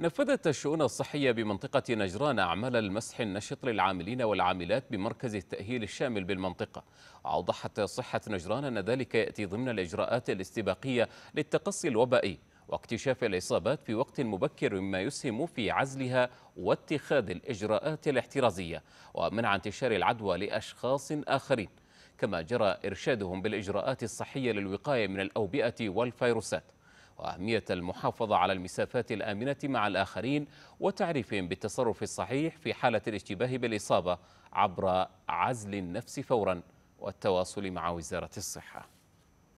نفذت الشؤون الصحية بمنطقة نجران أعمال المسح النشط للعاملين والعاملات بمركز التأهيل الشامل بالمنطقة أوضحت صحة نجران أن ذلك يأتي ضمن الإجراءات الاستباقية للتقصي الوبائي واكتشاف الإصابات في وقت مبكر مما يسهم في عزلها واتخاذ الإجراءات الاحترازية ومنع انتشار العدوى لأشخاص آخرين كما جرى إرشادهم بالإجراءات الصحية للوقاية من الأوبئة والفيروسات وأهمية المحافظة على المسافات الآمنة مع الآخرين وتعريفهم بالتصرف الصحيح في حالة الاشتباه بالإصابة عبر عزل النفس فورا والتواصل مع وزارة الصحة